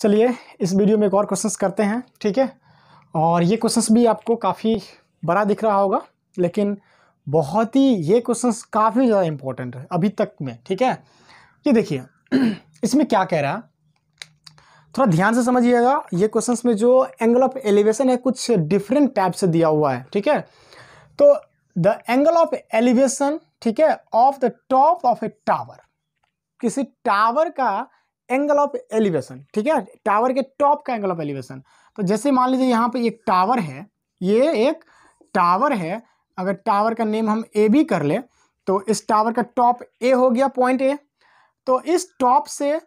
चलिए इस वीडियो में एक और क्वेश्चंस करते हैं ठीक है और ये क्वेश्चंस भी आपको काफ़ी बड़ा दिख रहा होगा लेकिन बहुत ही ये क्वेश्चंस काफ़ी ज़्यादा इम्पोर्टेंट है अभी तक में ठीक है ये देखिए इसमें क्या कह रहा है थोड़ा ध्यान से समझिएगा ये क्वेश्चंस में जो एंगल ऑफ एलिवेशन है कुछ डिफरेंट टाइप से दिया हुआ है ठीक है तो द एंगल ऑफ एलिवेशन ठीक है of the top of a tower किसी टावर का एंगल ऑफ एलिवेशन ठीक है टावर के टॉप का एंगल ऑफ एलिवेशन तो जैसे मान लीजिए यहाँ पे एक टावर है ये एक टावर है अगर टावर का नेम हम ए बी कर ले तो इस टावर का टॉप ए हो गया पॉइंट ए तो इस टॉप से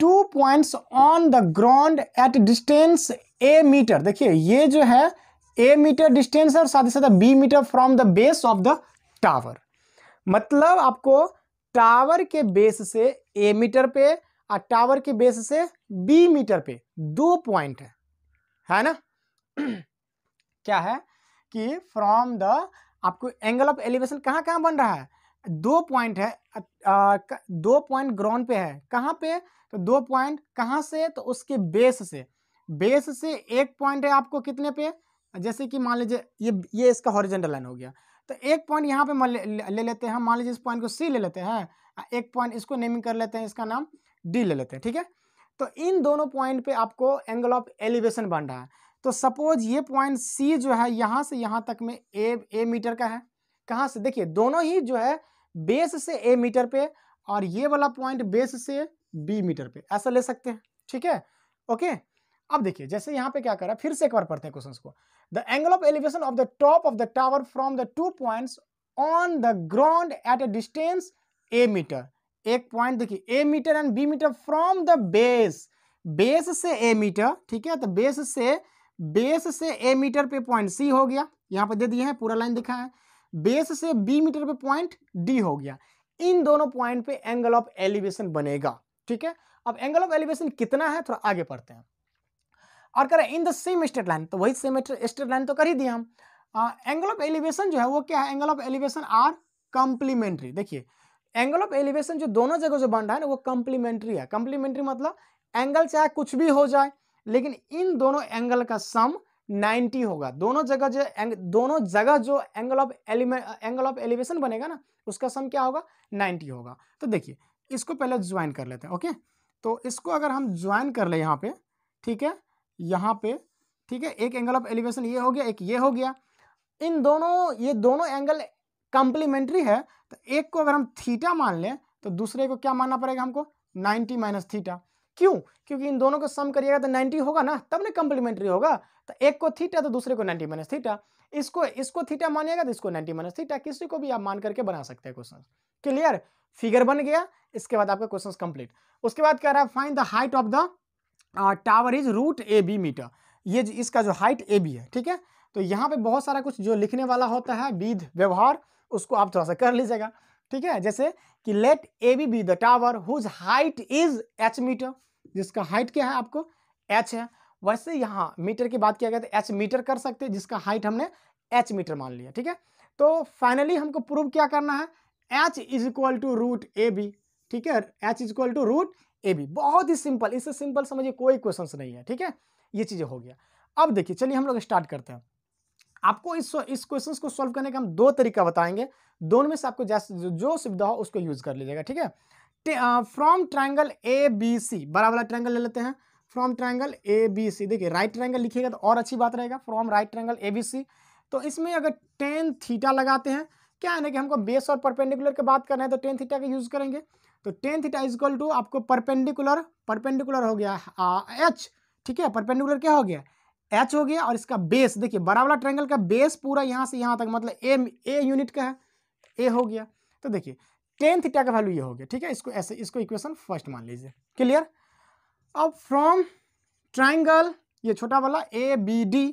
two points on the ground at distance a metre देखिए ये जो है ए मीटर डिस्टेंस है और साथ ही साथ b metre from the base of the tower मतलब आपको टावर के बेस से ए मीटर पे और टावर के बेस से बी मीटर पे दो पॉइंट है है ना क्या है कि फ्रॉम द आपको एंगल ऑफ एलिवेशन कहाँ कहाँ बन रहा है दो पॉइंट है आ, दो पॉइंट ग्राउंड पे है कहाँ पे तो दो पॉइंट कहाँ से तो उसके बेस से बेस से एक पॉइंट है आपको कितने पे जैसे कि मान लीजिए ये ये इसका हॉरिजेंटल लाइन हो गया तो एक पॉइंट यहाँ पे ले, ले ले लेते हैं मान लीजिए इस पॉइंट को सी ले लेते हैं एक पॉइंट इसको नेमिंग कर लेते हैं इसका नाम डी ले लेते हैं ठीक है तो इन दोनों पॉइंट पे आपको एंगल ऑफ एलिवेशन बन रहा है तो सपोज ये पॉइंट सी जो है यहाँ से यहाँ तक में ए ए मीटर का है कहाँ से देखिए दोनों ही जो है बेस से ए मीटर पे और ये वाला पॉइंट बेस से बी मीटर पे ऐसा ले सकते हैं ठीक है ओके अब देखिए जैसे यहाँ पे क्या करा फिर से एक बार पढ़ते हैं क्वेश्चन को the angle of elevation of the top of the tower from the two points on the ground at a distance a metre एक पॉइंट देखिए a metre and b metre from the base base से a metre ठीक है तो base से base से a metre पे point सी हो गया यहाँ पे दे दिए हैं पूरा लाइन दिखा है बेस से बी मीटर पे पॉइंट डी हो गया इन दोनों पॉइंट पे एंगल ऑफ एलिवेशन बनेगा ठीक है अब एंगल ऑफ एलिवेशन कितना है थोड़ा आगे पढ़ते हैं और करें in the same straight line तो वही सेम स्टेट लाइन तो कर ही दिया हम एंगल ऑफ एलिवेशन जो है वो क्या है angle of elevation are complementary देखिए एंगल ऑफ एलिवेशन जो दोनों जगह जो बन रहा है ना वो कम्प्लीमेंट्री है कम्प्लीमेंट्री मतलब एंगल चाहे कुछ भी हो जाए लेकिन इन दोनों एंगल का सम 90 होगा दोनों जगह जो एंग, दोनों जगह जो angle of element angle of elevation बनेगा ना उसका सम क्या होगा 90 होगा तो देखिए इसको पहले ज्वाइन कर लेते हैं ओके तो इसको अगर हम ज्वाइन कर ले यहाँ पे ठीक है यहाँ पे ठीक है एक एंगल ऑफ एलिवेशन ये हो गया एक ये हो गया इन दोनों ये दोनों एंगल कंप्लीमेंट्री है तो एक को अगर हम थीटा मान लें तो दूसरे को क्या मानना पड़ेगा हमको नाइन्टी माइनस थीटा क्यों क्योंकि इन दोनों को सम करिएगा तो 90 होगा ना तब ना कंप्लीमेंट्री होगा तो एक को थीटा तो दूसरे को 90 माइनस थीटा इसको इसको थीटा मानिएगा तो इसको 90 माइनस थीटा किसी को भी आप मान करके बना सकते हैं क्वेश्चन क्लियर फिगर बन गया इसके बाद आपका क्वेश्चन कंप्लीट उसके बाद कह रहा है find the height of the tower is root a b metre ये इसका जो हाइट ए बी है ठीक है तो यहाँ पे बहुत सारा कुछ जो लिखने वाला होता है विध व्यवहार उसको आप थोड़ा सा कर लीजिएगा ठीक है जैसे कि let A B be the tower whose height is h metre जिसका हाइट क्या है आपको एच है वैसे यहाँ मीटर की बात किया गया तो एच मीटर कर सकते हैं जिसका हाइट हमने एच मीटर मान लिया ठीक है तो फाइनली हमको प्रूव क्या करना है h is equal to root a b ठीक है h is equal to root a b बहुत ही सिंपल इससे सिंपल समझिए कोई क्वेश्चन नहीं है ठीक है ये चीज़ें हो गया अब देखिए चलिए हम लोग स्टार्ट करते हैं आपको इस इस क्वेश्चन को सॉल्व करने का हम दो तरीका बताएंगे दोनों में से आपको जैसे जो सुविधा हो उसको यूज कर लीजिएगा ठीक है from triangle A B C बड़ा वाला ट्राइंगल ले लेते हैं from triangle A B C देखिए राइट ट्राइंगल लिखिएगा तो और अच्छी बात रहेगा from right triangle A B C तो इसमें अगर टेन थीटा लगाते हैं क्या है ना कि हमको बेस और परपेंडिकुलर की बात करना है तो टेन थीटा का यूज करेंगे तो टेन थीटा इक्वल टू आपको परपेंडिकुलर परपेंडिकुलर हो गया एच ठीक है परपेंडिकुलर क्या हो गया एच हो गया और इसका बेस देखिए बड़ा वाला ट्रैंगल का बेस पूरा यहाँ से यहाँ तक मतलब ए ए यूनिट का है ए हो गया तो देखिए टेन थीटा का वैल्यू ये हो गया ठीक है इसको ऐसे इसको इक्वेशन फर्स्ट मान लीजिए क्लियर अब फ्रॉम ट्राइंगल ये छोटा वाला A B D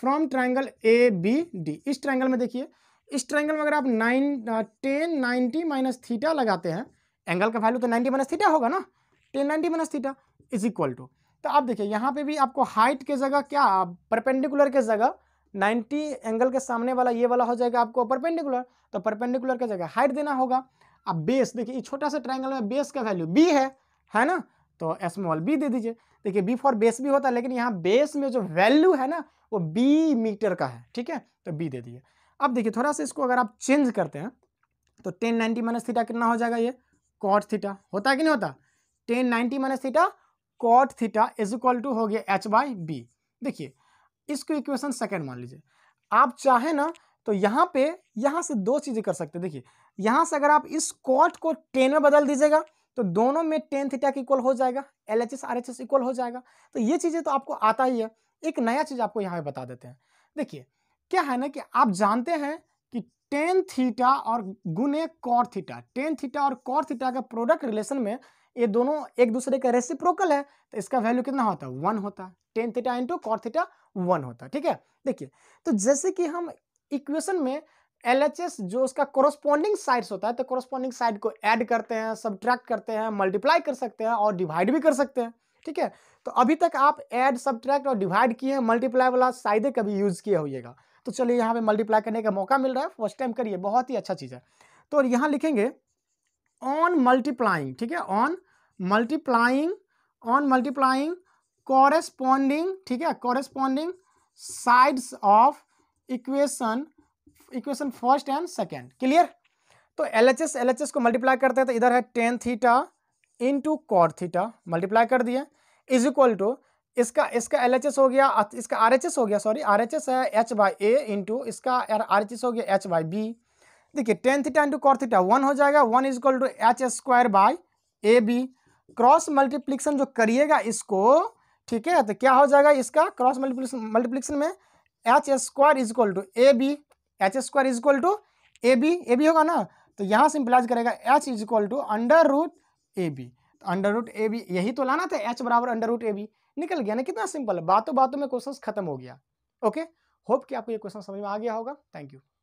from triangle A B D इस ट्राइंगल में देखिए इस ट्राइंगल में अगर आप nine tan ninety minus theta लगाते हैं एंगल का वैल्यू तो नाइन्टी माइनस थीटा होगा ना tan ninety minus theta is equal to तो आप देखिए यहाँ पे भी आपको हाइट के जगह क्या परपेंडिकुलर के जगह 90 एंगल के सामने वाला ये वाला हो जाएगा आपको परपेंडिकुलर तो परपेंडिकुलर के जगह हाइट देना होगा अब बेस देखिए छोटा सा ट्राइंगल में बेस का वैल्यू बी है है ना तो स्मॉल बी दे दीजिए देखिए बी फॉर बेस भी होता है लेकिन यहाँ बेस में जो वैल्यू है ना वो बी मीटर का है ठीक है तो बी दे दीजिए अब देखिए थोड़ा सा इसको अगर आप चेंज करते हैं तो टेन नाइन्टी माइनस थीटा कितना हो जाएगा ये कॉट थीटा होता है कि नहीं होता tan ninety minus theta cot theta is equal to हो गया एच बाई बी देखिए इसको इक्वेशन सेकेंड मान लीजिए आप चाहे ना तो यहाँ पे यहाँ से दो चीज़ें कर सकते हैं देखिए यहाँ से अगर आप इस कॉट को टेन में बदल दीजिएगा तो दोनों में टेन थीटा के इक्वल हो जाएगा L H S R H S equal हो जाएगा तो ये चीज़ें तो आपको आता ही है एक नया चीज़ आपको यहाँ पे बता देते हैं देखिए क्या है ना कि आप जानते हैं कि टेन थीटा और गुने कॉर थीटा टेन थीटा और कॉर थीटा का प्रोडक्ट रिलेशन में ये दोनों एक दूसरे का रेसिप्रोकल है तो इसका वैल्यू कितना होता है वन होता है tan theta into cot theta one होता है ठीक है देखिए तो जैसे कि हम इक्वेशन में एल एच एस जो उसका कोरोस्पॉन्डिंग साइड्स होता है तो कोरोस्पॉन्डिंग साइड को ऐड करते हैं सब्ट्रैक्ट करते हैं मल्टीप्लाई कर सकते हैं और डिवाइड भी कर सकते हैं ठीक है तो अभी तक आप ऐड सब्ट्रैक्ट और डिवाइड किए हैं मल्टीप्लाई वाला शायदे कभी यूज़ किया होइएगा तो चलिए यहाँ पे मल्टीप्लाई करने का मौका मिल रहा है फर्स्ट टाइम करिए बहुत ही अच्छा चीज़ है तो यहाँ लिखेंगे ऑन मल्टीप्लाइंग ठीक है on multiplying on multiplying corresponding ठीक है corresponding sides of equation equation first and second clear तो L H S L H S को मल्टीप्लाई करते हैं तो इधर है tan theta into cot theta multiply कर दिए इज इक्वल टू इसका इसका एल एच एस हो गया इसका आर एच एस हो गया सॉरी आर एच एस है एच बाई ए इंटू इसका आर एच एस हो गया एच बाई बी देखिए tan theta into cot theta one हो जाएगा one is equal to h square by a b cross multiplication जो करिएगा इसको ठीक है तो क्या हो जाएगा इसका क्रॉस मल्टीप्लिकेशन मल्टीप्लिकेशन में h square is equal to a b h square is equal to a b a b होगा ना तो यहाँ से इम्प्लाइज करेगा h is equal to under root a b under root a b यही तो लाना था एच बराबर अंडर रूट ए बी निकल गया ना कितना सिंपल है बातों बातों में क्वेश्चन खत्म हो गया ओके होप कि आपको ये क्वेश्चन समझ में आ गया होगा थैंक यू